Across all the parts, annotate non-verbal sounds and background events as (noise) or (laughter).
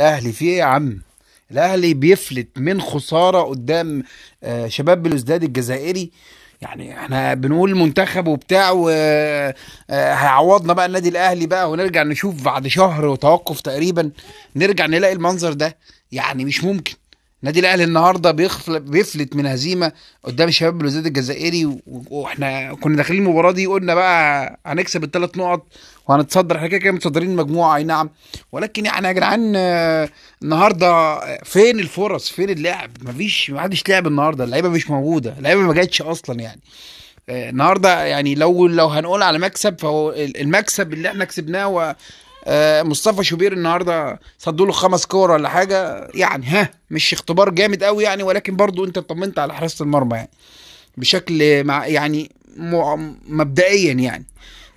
الاهلي في ايه يا عم الاهلي بيفلت من خساره قدام آه، شباب بلوزداد الجزائري يعني احنا بنقول منتخب وبتاع وهيعوضنا آه، آه، بقى النادي الاهلي بقى ونرجع نشوف بعد شهر وتوقف تقريبا نرجع نلاقي المنظر ده يعني مش ممكن النادي الاهلي النهارده بيفلت من هزيمه قدام شباب بلوزداد الجزائري واحنا كنا داخلين المباراه دي قلنا بقى هنكسب الثلاث نقط وهنتصدر احنا كده كده متصدرين المجموعه اي نعم ولكن يعني يا جدعان النهارده فين الفرص فين اللعب مفيش ما حدش لعب النهارده اللعيبه مش موجوده اللعيبه ما جاتش اصلا يعني آه، النهارده يعني لو لو هنقول على مكسب فهو المكسب اللي احنا كسبناه آه، مصطفى شوبير النهارده صدوا له خمس كور ولا حاجه يعني ها مش اختبار جامد قوي يعني ولكن برضو انت اطمنت على حراسه المرمى يعني بشكل مع يعني مبدئيا يعني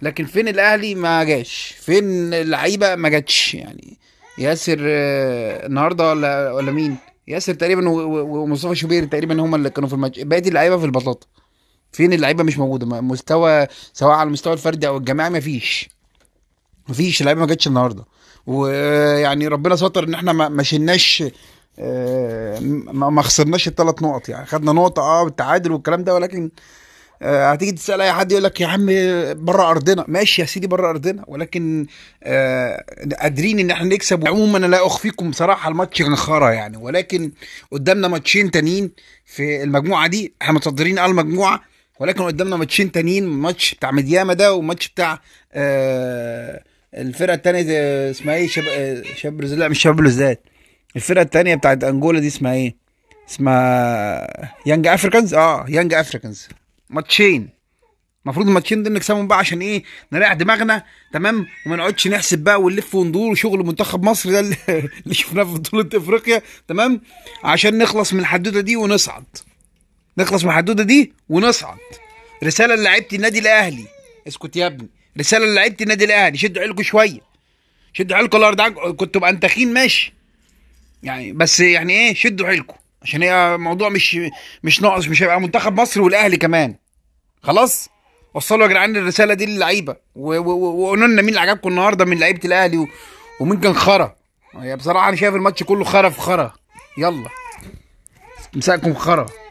لكن فين الاهلي ما جاش فين اللعيبه ما جاتش يعني ياسر آه، النهارده ولا ولا مين ياسر تقريبا ومصطفى شوبير تقريبا هما اللي كانوا في الماتش بقيت اللعيبه في البطاطا فين اللعيبه مش موجوده مستوى سواء على المستوى الفردي او الجماعي ما فيش مفيش لعيبه ما جتش النهارده ويعني ربنا ستر ان احنا ما شلناش آه، ما خسرناش الثلاث نقط يعني خدنا نقطه اه بالتعادل والكلام ده ولكن آه، هتيجي تسال اي حد يقول لك يا عم بره ارضنا ماشي يا سيدي بره ارضنا ولكن آه، قادرين ان احنا نكسب عموما انا لا اخفيكم صراحه الماتش كان خرا يعني ولكن قدامنا ماتشين تانيين في المجموعه دي احنا متصدرين على المجموعه ولكن قدامنا ماتشين تانيين ماتش بتاع مدياما ده وماتش بتاع آه الفرقه الثانيه اسمها ايه شاب آه، شاب لا مش شاب بلوزداد الفرقه الثانيه بتاعت انجولا دي اسمها ايه اسمها يانج افريكانز اه يانج افريكانز ماتشين المفروض الماتشين دول نكسبهم بقى عشان ايه نريح دماغنا تمام وما نقعدش نحسب بقى ونلف وندور وشغل منتخب مصر ده (laughs) اللي شفناه في بطوله افريقيا تمام عشان نخلص من الحدوته دي ونصعد نخلص من الحدوته دي ونصعد رساله لعيبه النادي الاهلي اسكت يا ابني رساله لعيبه النادي الاهلي شدوا حيلكم شويه شدوا حيلكم الارض عنكم كنتوا بانتخين ماشي يعني بس يعني ايه شدوا حيلكم عشان هي موضوع مش مش ناقص مش هيبقى منتخب مصر والاهلي كمان خلاص وصلوا يا جدعان الرساله دي للعيبه وقولوا لنا مين اللي عجبكم النهارده من لعيبه الاهلي و... ومين كان خرا هي يعني بصراحه انا شايف الماتش كله خرا في خرا يلا مساءكم خرا